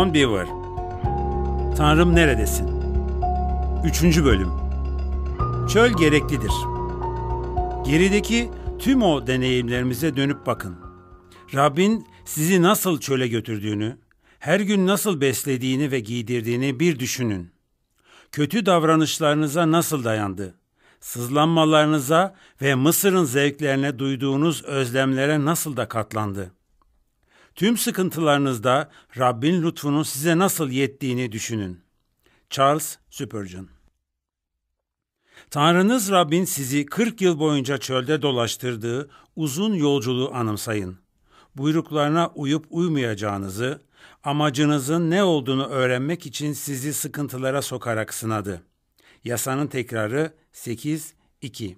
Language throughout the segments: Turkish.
John Beaver Tanrım Neredesin? Üçüncü Bölüm Çöl gereklidir. Gerideki tüm o deneyimlerimize dönüp bakın. Rabbin sizi nasıl çöle götürdüğünü, her gün nasıl beslediğini ve giydirdiğini bir düşünün. Kötü davranışlarınıza nasıl dayandı? Sızlanmalarınıza ve Mısır'ın zevklerine duyduğunuz özlemlere nasıl da katlandı? Tüm sıkıntılarınızda Rabbin lütfunun size nasıl yettiğini düşünün. Charles Spurgeon Tanrınız Rabbin sizi 40 yıl boyunca çölde dolaştırdığı uzun yolculuğu anımsayın. Buyruklarına uyup uymayacağınızı, amacınızın ne olduğunu öğrenmek için sizi sıkıntılara sokarak sınadı. Yasanın tekrarı 8-2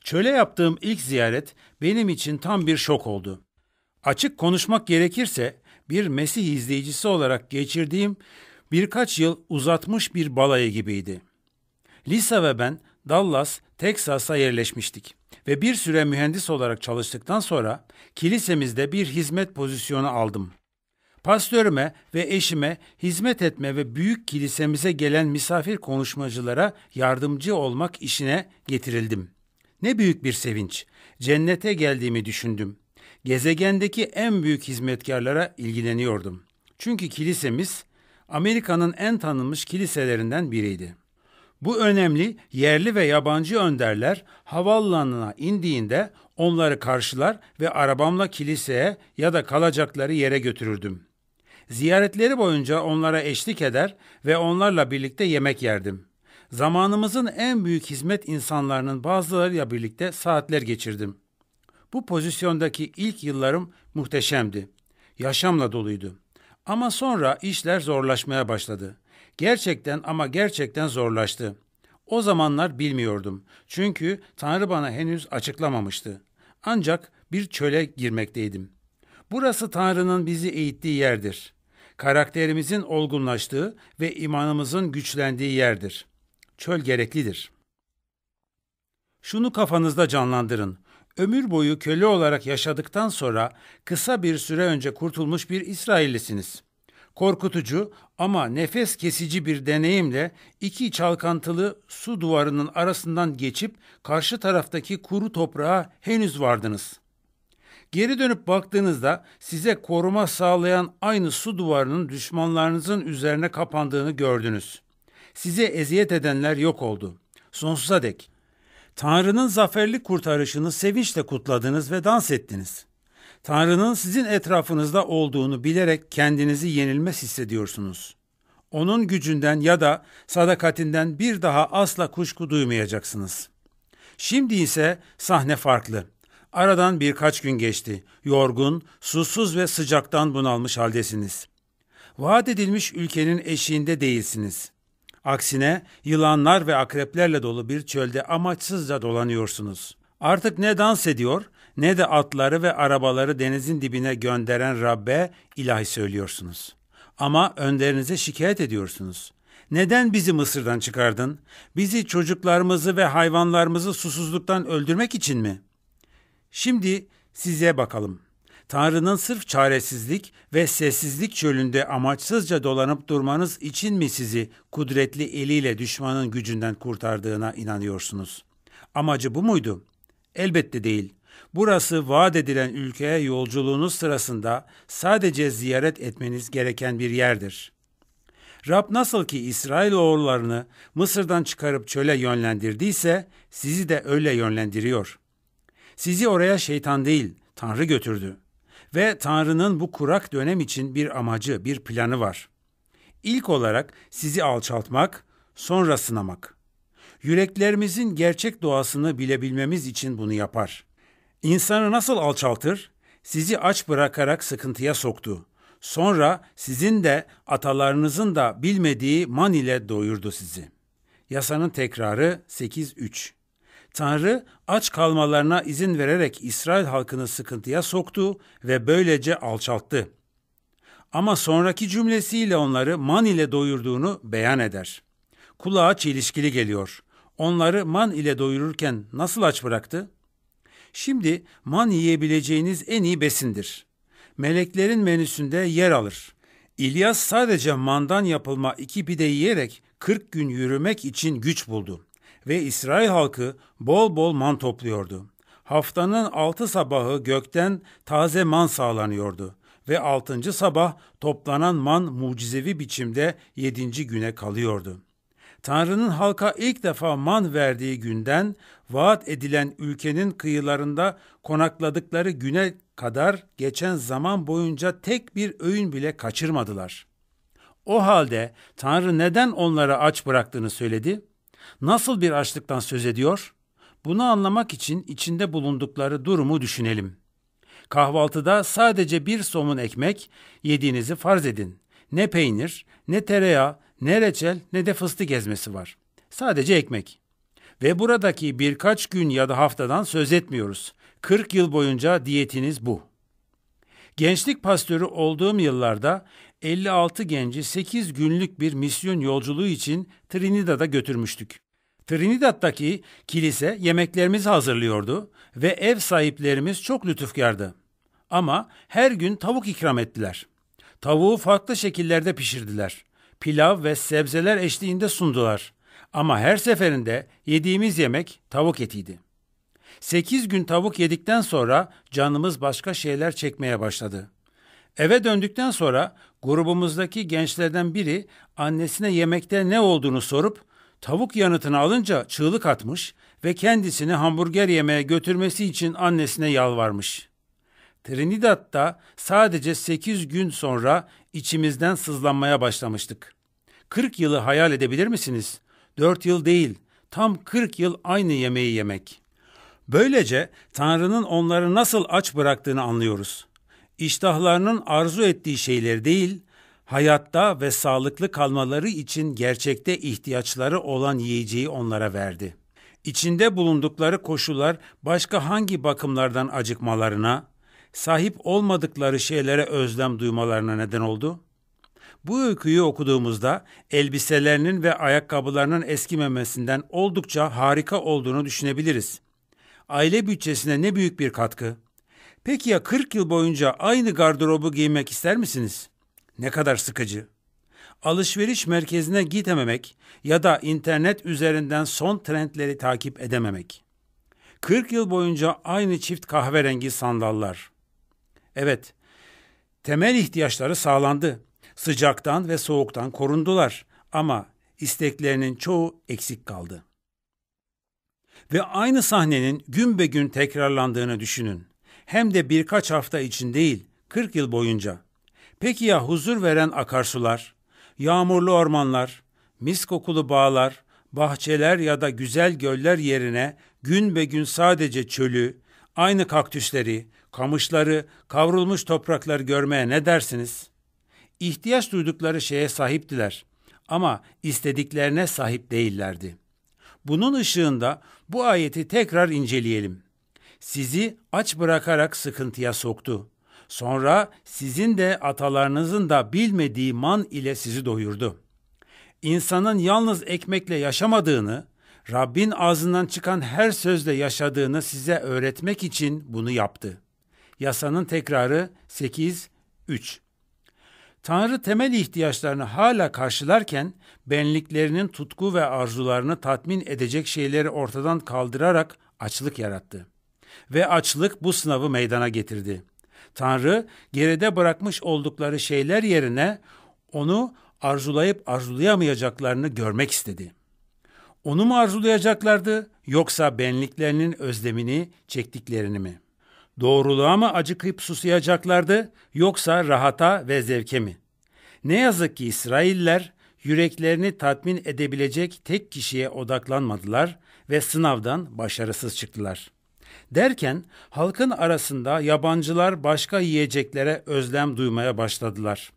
Çöle yaptığım ilk ziyaret benim için tam bir şok oldu. Açık konuşmak gerekirse bir Mesih izleyicisi olarak geçirdiğim birkaç yıl uzatmış bir balayı gibiydi. Lisa ve ben Dallas, Texas'a yerleşmiştik ve bir süre mühendis olarak çalıştıktan sonra kilisemizde bir hizmet pozisyonu aldım. Pastörüme ve eşime hizmet etme ve büyük kilisemize gelen misafir konuşmacılara yardımcı olmak işine getirildim. Ne büyük bir sevinç. Cennete geldiğimi düşündüm gezegendeki en büyük hizmetkarlara ilgileniyordum. Çünkü kilisemiz Amerika'nın en tanınmış kiliselerinden biriydi. Bu önemli yerli ve yabancı önderler havaalanına indiğinde onları karşılar ve arabamla kiliseye ya da kalacakları yere götürürdüm. Ziyaretleri boyunca onlara eşlik eder ve onlarla birlikte yemek yerdim. Zamanımızın en büyük hizmet insanlarının bazılarıyla birlikte saatler geçirdim.'' Bu pozisyondaki ilk yıllarım muhteşemdi. Yaşamla doluydu. Ama sonra işler zorlaşmaya başladı. Gerçekten ama gerçekten zorlaştı. O zamanlar bilmiyordum. Çünkü Tanrı bana henüz açıklamamıştı. Ancak bir çöle girmekteydim. Burası Tanrı'nın bizi eğittiği yerdir. Karakterimizin olgunlaştığı ve imanımızın güçlendiği yerdir. Çöl gereklidir. Şunu kafanızda canlandırın ömür boyu köle olarak yaşadıktan sonra kısa bir süre önce kurtulmuş bir İsraillisiniz. Korkutucu ama nefes kesici bir deneyimle iki çalkantılı su duvarının arasından geçip karşı taraftaki kuru toprağa henüz vardınız. Geri dönüp baktığınızda size koruma sağlayan aynı su duvarının düşmanlarınızın üzerine kapandığını gördünüz. Size eziyet edenler yok oldu. Sonsuza dek. Tanrı'nın zaferli kurtarışını sevinçle kutladınız ve dans ettiniz. Tanrı'nın sizin etrafınızda olduğunu bilerek kendinizi yenilmez hissediyorsunuz. Onun gücünden ya da sadakatinden bir daha asla kuşku duymayacaksınız. Şimdi ise sahne farklı. Aradan birkaç gün geçti. Yorgun, susuz ve sıcaktan bunalmış haldesiniz. Vaat edilmiş ülkenin eşiğinde değilsiniz.'' Aksine yılanlar ve akreplerle dolu bir çölde amaçsızca dolanıyorsunuz. Artık ne dans ediyor ne de atları ve arabaları denizin dibine gönderen Rabbe ilahi söylüyorsunuz. Ama önderinize şikayet ediyorsunuz. Neden bizi Mısır'dan çıkardın? Bizi çocuklarımızı ve hayvanlarımızı susuzluktan öldürmek için mi? Şimdi size bakalım.'' Tanrı'nın sırf çaresizlik ve sessizlik çölünde amaçsızca dolanıp durmanız için mi sizi kudretli eliyle düşmanın gücünden kurtardığına inanıyorsunuz? Amacı bu muydu? Elbette değil. Burası vaat edilen ülkeye yolculuğunuz sırasında sadece ziyaret etmeniz gereken bir yerdir. Rab nasıl ki İsrail oğullarını Mısır'dan çıkarıp çöle yönlendirdiyse sizi de öyle yönlendiriyor. Sizi oraya şeytan değil, Tanrı götürdü. Ve Tanrı'nın bu kurak dönem için bir amacı, bir planı var. İlk olarak sizi alçaltmak, sonra sınamak. Yüreklerimizin gerçek doğasını bilebilmemiz için bunu yapar. İnsanı nasıl alçaltır? Sizi aç bırakarak sıkıntıya soktu. Sonra sizin de atalarınızın da bilmediği man ile doyurdu sizi. Yasanın tekrarı 8.3 Tanrı aç kalmalarına izin vererek İsrail halkını sıkıntıya soktu ve böylece alçalttı. Ama sonraki cümlesiyle onları man ile doyurduğunu beyan eder. Kulağa çelişkili geliyor. Onları man ile doyururken nasıl aç bıraktı? Şimdi man yiyebileceğiniz en iyi besindir. Meleklerin menüsünde yer alır. İlyas sadece mandan yapılma iki pide yiyerek 40 gün yürümek için güç buldu ve İsrail halkı bol bol man topluyordu. Haftanın altı sabahı gökten taze man sağlanıyordu ve altıncı sabah toplanan man mucizevi biçimde yedinci güne kalıyordu. Tanrı'nın halka ilk defa man verdiği günden vaat edilen ülkenin kıyılarında konakladıkları güne kadar geçen zaman boyunca tek bir öğün bile kaçırmadılar. O halde Tanrı neden onlara aç bıraktığını söyledi? Nasıl bir açlıktan söz ediyor? Bunu anlamak için içinde bulundukları durumu düşünelim. Kahvaltıda sadece bir somun ekmek yediğinizi farz edin. Ne peynir, ne tereyağı, ne reçel, ne de fıstık ezmesi var. Sadece ekmek. Ve buradaki birkaç gün ya da haftadan söz etmiyoruz. 40 yıl boyunca diyetiniz bu. Gençlik pastörü olduğum yıllarda 56 genci 8 günlük bir misyon yolculuğu için Trinidad'a götürmüştük. Trinidad'daki kilise yemeklerimizi hazırlıyordu ve ev sahiplerimiz çok lütufkardı. Ama her gün tavuk ikram ettiler. Tavuğu farklı şekillerde pişirdiler. Pilav ve sebzeler eşliğinde sundular. Ama her seferinde yediğimiz yemek tavuk etiydi. 8 gün tavuk yedikten sonra canımız başka şeyler çekmeye başladı. Eve döndükten sonra Grubumuzdaki gençlerden biri annesine yemekte ne olduğunu sorup tavuk yanıtını alınca çığlık atmış ve kendisini hamburger yemeye götürmesi için annesine yalvarmış. Trinidad'da sadece 8 gün sonra içimizden sızlanmaya başlamıştık. 40 yılı hayal edebilir misiniz? 4 yıl değil, tam 40 yıl aynı yemeği yemek. Böylece Tanrı'nın onları nasıl aç bıraktığını anlıyoruz iştahlarının arzu ettiği şeyler değil, hayatta ve sağlıklı kalmaları için gerçekte ihtiyaçları olan yiyeceği onlara verdi. İçinde bulundukları koşullar başka hangi bakımlardan acıkmalarına, sahip olmadıkları şeylere özlem duymalarına neden oldu? Bu öyküyü okuduğumuzda elbiselerinin ve ayakkabılarının eskimemesinden oldukça harika olduğunu düşünebiliriz. Aile bütçesine ne büyük bir katkı. Peki ya 40 yıl boyunca aynı gardırobu giymek ister misiniz? Ne kadar sıkıcı. Alışveriş merkezine gidememek ya da internet üzerinden son trendleri takip edememek. 40 yıl boyunca aynı çift kahverengi sandallar. Evet, temel ihtiyaçları sağlandı. Sıcaktan ve soğuktan korundular ama isteklerinin çoğu eksik kaldı. Ve aynı sahnenin gün be gün tekrarlandığını düşünün. Hem de birkaç hafta için değil, 40 yıl boyunca. Peki ya huzur veren akarsular, yağmurlu ormanlar, mis kokulu bağlar, bahçeler ya da güzel göller yerine gün be gün sadece çölü, aynı kaktüsleri, kamışları, kavrulmuş toprakları görmeye ne dersiniz? İhtiyaç duydukları şeye sahiptiler ama istediklerine sahip değillerdi. Bunun ışığında bu ayeti tekrar inceleyelim sizi aç bırakarak sıkıntıya soktu. Sonra sizin de atalarınızın da bilmediği man ile sizi doyurdu. İnsanın yalnız ekmekle yaşamadığını, Rabbin ağzından çıkan her sözle yaşadığını size öğretmek için bunu yaptı. Yasanın tekrarı 8 3. Tanrı temel ihtiyaçlarını hala karşılarken benliklerinin tutku ve arzularını tatmin edecek şeyleri ortadan kaldırarak açlık yarattı. Ve açlık bu sınavı meydana getirdi. Tanrı geride bırakmış oldukları şeyler yerine onu arzulayıp arzulayamayacaklarını görmek istedi. Onu mu arzulayacaklardı yoksa benliklerinin özlemini çektiklerini mi? Doğruluğa mı acıkıp susayacaklardı yoksa rahata ve zevke mi? Ne yazık ki İsrailler yüreklerini tatmin edebilecek tek kişiye odaklanmadılar ve sınavdan başarısız çıktılar.'' Derken halkın arasında yabancılar başka yiyeceklere özlem duymaya başladılar.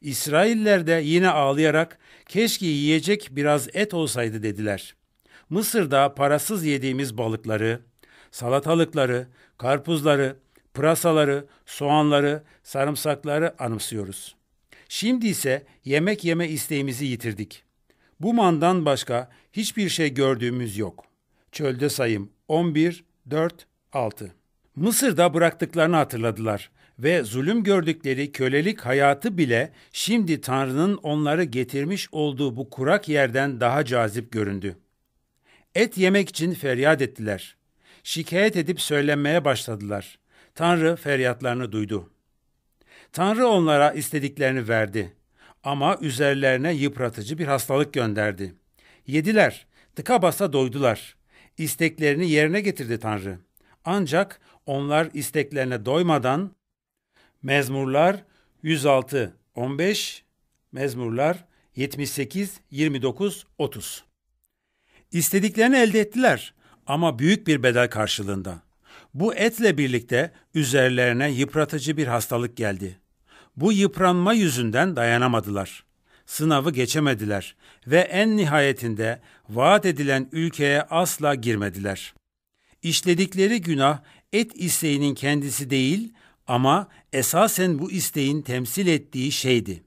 İsrailler de yine ağlayarak keşke yiyecek biraz et olsaydı dediler. Mısır'da parasız yediğimiz balıkları, salatalıkları, karpuzları, pırasaları, soğanları, sarımsakları anımsıyoruz. Şimdi ise yemek yeme isteğimizi yitirdik. Bu mandan başka hiçbir şey gördüğümüz yok. Çölde sayım 11, 4, 6. Mısır'da bıraktıklarını hatırladılar ve zulüm gördükleri kölelik hayatı bile şimdi Tanrı'nın onları getirmiş olduğu bu kurak yerden daha cazip göründü. Et yemek için feryat ettiler. Şikayet edip söylenmeye başladılar. Tanrı feryatlarını duydu. Tanrı onlara istediklerini verdi ama üzerlerine yıpratıcı bir hastalık gönderdi. Yediler, tıka basa doydular. İsteklerini yerine getirdi Tanrı.'' Ancak onlar isteklerine doymadan Mezmurlar 106 15 Mezmurlar 78 29 30 İstediklerini elde ettiler ama büyük bir bedel karşılığında. Bu etle birlikte üzerlerine yıpratıcı bir hastalık geldi. Bu yıpranma yüzünden dayanamadılar. Sınavı geçemediler ve en nihayetinde vaat edilen ülkeye asla girmediler. İşledikleri günah et isteğinin kendisi değil ama esasen bu isteğin temsil ettiği şeydi.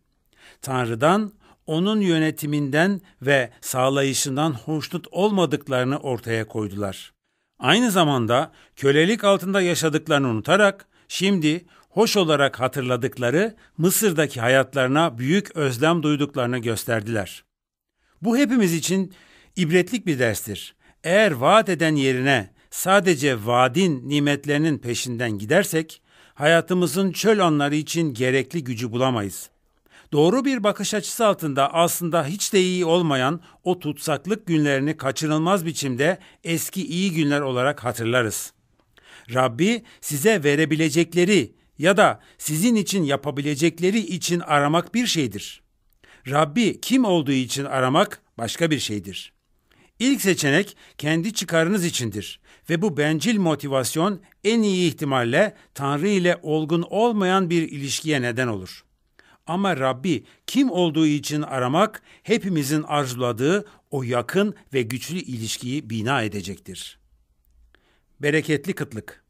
Tanrı'dan, onun yönetiminden ve sağlayışından hoşnut olmadıklarını ortaya koydular. Aynı zamanda kölelik altında yaşadıklarını unutarak şimdi hoş olarak hatırladıkları Mısır'daki hayatlarına büyük özlem duyduklarını gösterdiler. Bu hepimiz için ibretlik bir derstir. Eğer vaat eden yerine sadece vaadin nimetlerinin peşinden gidersek hayatımızın çöl anları için gerekli gücü bulamayız. Doğru bir bakış açısı altında aslında hiç de iyi olmayan o tutsaklık günlerini kaçınılmaz biçimde eski iyi günler olarak hatırlarız. Rabbi size verebilecekleri ya da sizin için yapabilecekleri için aramak bir şeydir. Rabbi kim olduğu için aramak başka bir şeydir. İlk seçenek kendi çıkarınız içindir. Ve bu bencil motivasyon en iyi ihtimalle Tanrı ile olgun olmayan bir ilişkiye neden olur. Ama Rabbi kim olduğu için aramak hepimizin arzuladığı o yakın ve güçlü ilişkiyi bina edecektir. Bereketli kıtlık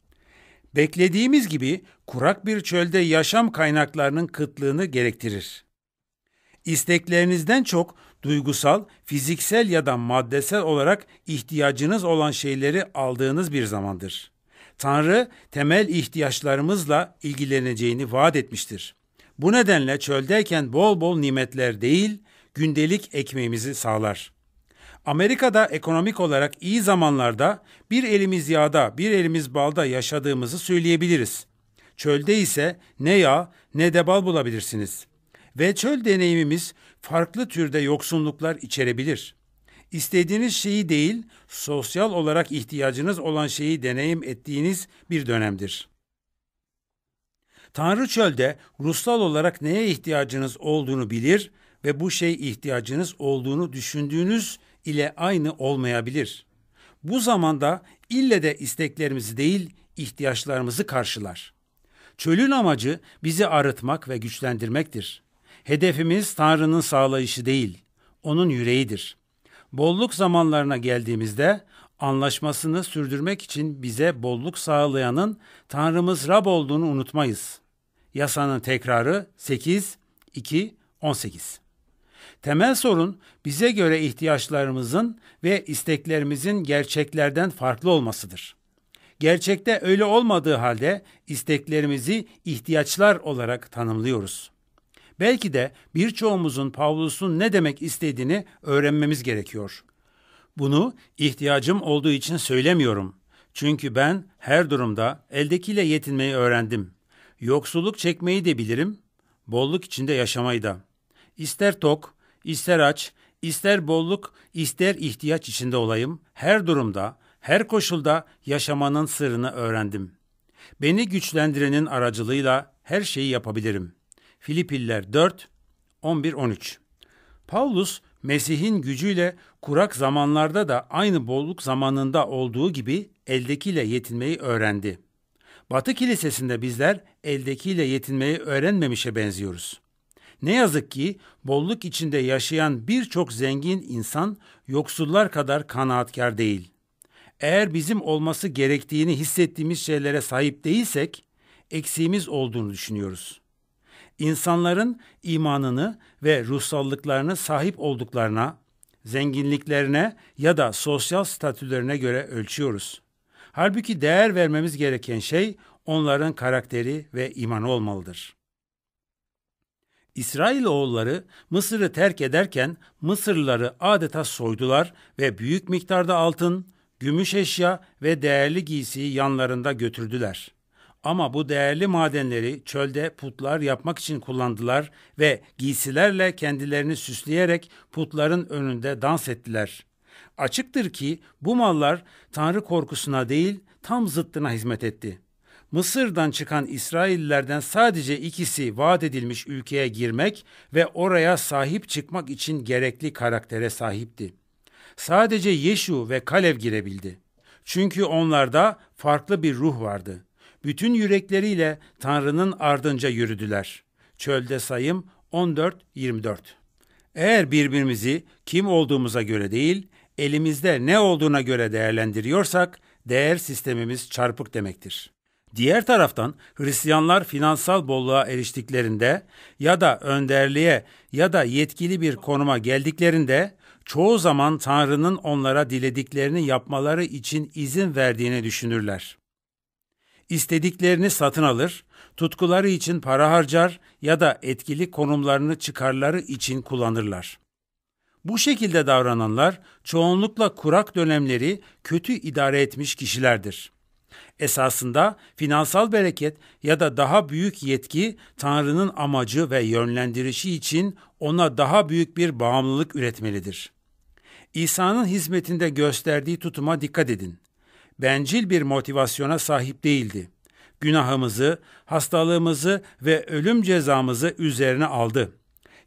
Beklediğimiz gibi kurak bir çölde yaşam kaynaklarının kıtlığını gerektirir. İsteklerinizden çok duygusal, fiziksel ya da maddesel olarak ihtiyacınız olan şeyleri aldığınız bir zamandır. Tanrı temel ihtiyaçlarımızla ilgileneceğini vaat etmiştir. Bu nedenle çöldeyken bol bol nimetler değil, gündelik ekmeğimizi sağlar. Amerika'da ekonomik olarak iyi zamanlarda bir elimiz yağda, bir elimiz balda yaşadığımızı söyleyebiliriz. Çölde ise ne yağ ne de bal bulabilirsiniz.'' Ve çöl deneyimimiz farklı türde yoksunluklar içerebilir. İstediğiniz şeyi değil, sosyal olarak ihtiyacınız olan şeyi deneyim ettiğiniz bir dönemdir. Tanrı çölde ruhsal olarak neye ihtiyacınız olduğunu bilir ve bu şey ihtiyacınız olduğunu düşündüğünüz ile aynı olmayabilir. Bu zamanda ille de isteklerimizi değil, ihtiyaçlarımızı karşılar. Çölün amacı bizi arıtmak ve güçlendirmektir. Hedefimiz Tanrı'nın sağlayışı değil, onun yüreğidir. Bolluk zamanlarına geldiğimizde anlaşmasını sürdürmek için bize bolluk sağlayanın Tanrımız Rab olduğunu unutmayız. Yasanın tekrarı 8, 2, 18. Temel sorun bize göre ihtiyaçlarımızın ve isteklerimizin gerçeklerden farklı olmasıdır. Gerçekte öyle olmadığı halde isteklerimizi ihtiyaçlar olarak tanımlıyoruz. Belki de birçoğumuzun Pavlus'un ne demek istediğini öğrenmemiz gerekiyor. Bunu ihtiyacım olduğu için söylemiyorum. Çünkü ben her durumda eldekiyle yetinmeyi öğrendim. Yoksulluk çekmeyi de bilirim, bolluk içinde yaşamayı da. İster tok, ister aç, ister bolluk, ister ihtiyaç içinde olayım, her durumda, her koşulda yaşamanın sırrını öğrendim. Beni güçlendirenin aracılığıyla her şeyi yapabilirim.'' Filipiller 4, 11-13. Paulus, Mesih'in gücüyle kurak zamanlarda da aynı bolluk zamanında olduğu gibi eldekiyle yetinmeyi öğrendi. Batı kilisesinde bizler eldekiyle yetinmeyi öğrenmemişe benziyoruz. Ne yazık ki bolluk içinde yaşayan birçok zengin insan yoksullar kadar kanaatkar değil. Eğer bizim olması gerektiğini hissettiğimiz şeylere sahip değilsek eksiğimiz olduğunu düşünüyoruz insanların imanını ve ruhsallıklarını sahip olduklarına, zenginliklerine ya da sosyal statülerine göre ölçüyoruz. Halbuki değer vermemiz gereken şey onların karakteri ve imanı olmalıdır. İsrailoğulları Mısır'ı terk ederken Mısırlıları adeta soydular ve büyük miktarda altın, gümüş eşya ve değerli giysiyi yanlarında götürdüler. Ama bu değerli madenleri çölde putlar yapmak için kullandılar ve giysilerle kendilerini süsleyerek putların önünde dans ettiler. Açıktır ki bu mallar tanrı korkusuna değil tam zıttına hizmet etti. Mısır'dan çıkan İsraillerden sadece ikisi vaat edilmiş ülkeye girmek ve oraya sahip çıkmak için gerekli karaktere sahipti. Sadece Yeşu ve Kalev girebildi. Çünkü onlarda farklı bir ruh vardı bütün yürekleriyle Tanrı'nın ardınca yürüdüler. Çölde sayım 14-24. Eğer birbirimizi kim olduğumuza göre değil, elimizde ne olduğuna göre değerlendiriyorsak, değer sistemimiz çarpık demektir. Diğer taraftan Hristiyanlar finansal bolluğa eriştiklerinde ya da önderliğe ya da yetkili bir konuma geldiklerinde çoğu zaman Tanrı'nın onlara dilediklerini yapmaları için izin verdiğini düşünürler istediklerini satın alır, tutkuları için para harcar ya da etkili konumlarını çıkarları için kullanırlar. Bu şekilde davrananlar çoğunlukla kurak dönemleri kötü idare etmiş kişilerdir. Esasında finansal bereket ya da daha büyük yetki Tanrı'nın amacı ve yönlendirişi için ona daha büyük bir bağımlılık üretmelidir. İsa'nın hizmetinde gösterdiği tutuma dikkat edin bencil bir motivasyona sahip değildi. Günahımızı, hastalığımızı ve ölüm cezamızı üzerine aldı.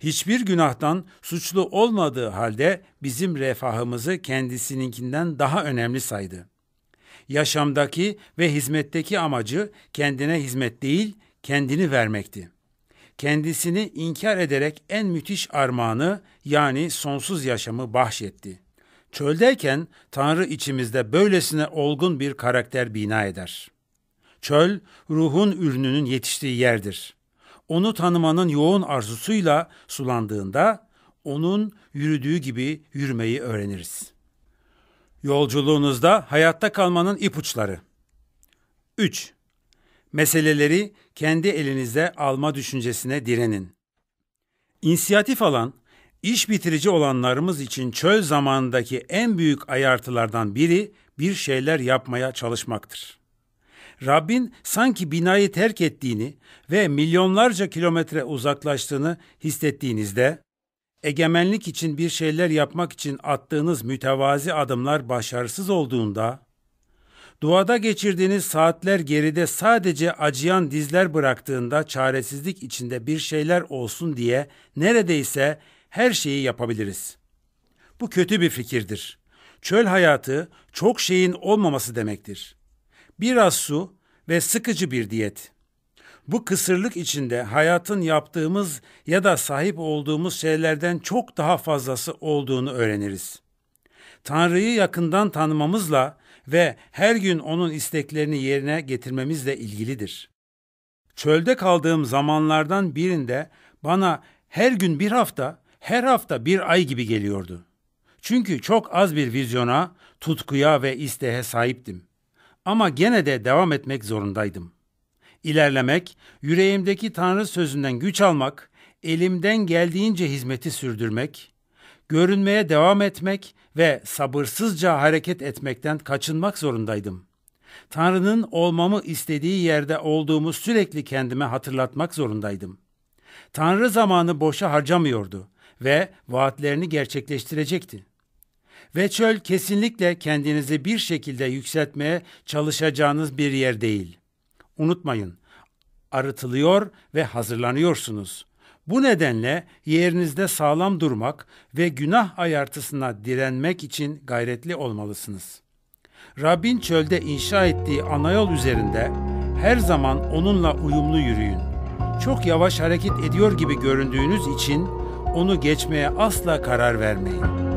Hiçbir günahtan suçlu olmadığı halde bizim refahımızı kendisininkinden daha önemli saydı. Yaşamdaki ve hizmetteki amacı kendine hizmet değil, kendini vermekti. Kendisini inkar ederek en müthiş armağanı yani sonsuz yaşamı bahşetti.'' Çöldeyken Tanrı içimizde böylesine olgun bir karakter bina eder. Çöl, ruhun ürününün yetiştiği yerdir. Onu tanımanın yoğun arzusuyla sulandığında, onun yürüdüğü gibi yürümeyi öğreniriz. Yolculuğunuzda hayatta kalmanın ipuçları. 3. Meseleleri kendi elinizde alma düşüncesine direnin. İnisiyatif alan İş bitirici olanlarımız için çöl zamanındaki en büyük ayartılardan biri bir şeyler yapmaya çalışmaktır. Rabbin sanki binayı terk ettiğini ve milyonlarca kilometre uzaklaştığını hissettiğinizde egemenlik için bir şeyler yapmak için attığınız mütevazi adımlar başarısız olduğunda, duada geçirdiğiniz saatler geride sadece acıyan dizler bıraktığında çaresizlik içinde bir şeyler olsun diye neredeyse her şeyi yapabiliriz. Bu kötü bir fikirdir. Çöl hayatı çok şeyin olmaması demektir. Biraz su ve sıkıcı bir diyet. Bu kısırlık içinde hayatın yaptığımız ya da sahip olduğumuz şeylerden çok daha fazlası olduğunu öğreniriz. Tanrı'yı yakından tanımamızla ve her gün onun isteklerini yerine getirmemizle ilgilidir. Çölde kaldığım zamanlardan birinde bana her gün bir hafta her hafta bir ay gibi geliyordu. Çünkü çok az bir vizyona, tutkuya ve isteğe sahiptim. Ama gene de devam etmek zorundaydım. İlerlemek, yüreğimdeki Tanrı sözünden güç almak, elimden geldiğince hizmeti sürdürmek, görünmeye devam etmek ve sabırsızca hareket etmekten kaçınmak zorundaydım. Tanrı'nın olmamı istediği yerde olduğumu sürekli kendime hatırlatmak zorundaydım. Tanrı zamanı boşa harcamıyordu ve vaatlerini gerçekleştirecekti. Ve çöl kesinlikle kendinizi bir şekilde yükseltmeye çalışacağınız bir yer değil. Unutmayın, arıtılıyor ve hazırlanıyorsunuz. Bu nedenle yerinizde sağlam durmak ve günah ayartısına direnmek için gayretli olmalısınız. Rabbin çölde inşa ettiği ana yol üzerinde her zaman onunla uyumlu yürüyün. Çok yavaş hareket ediyor gibi göründüğünüz için onu geçmeye asla karar vermeyin.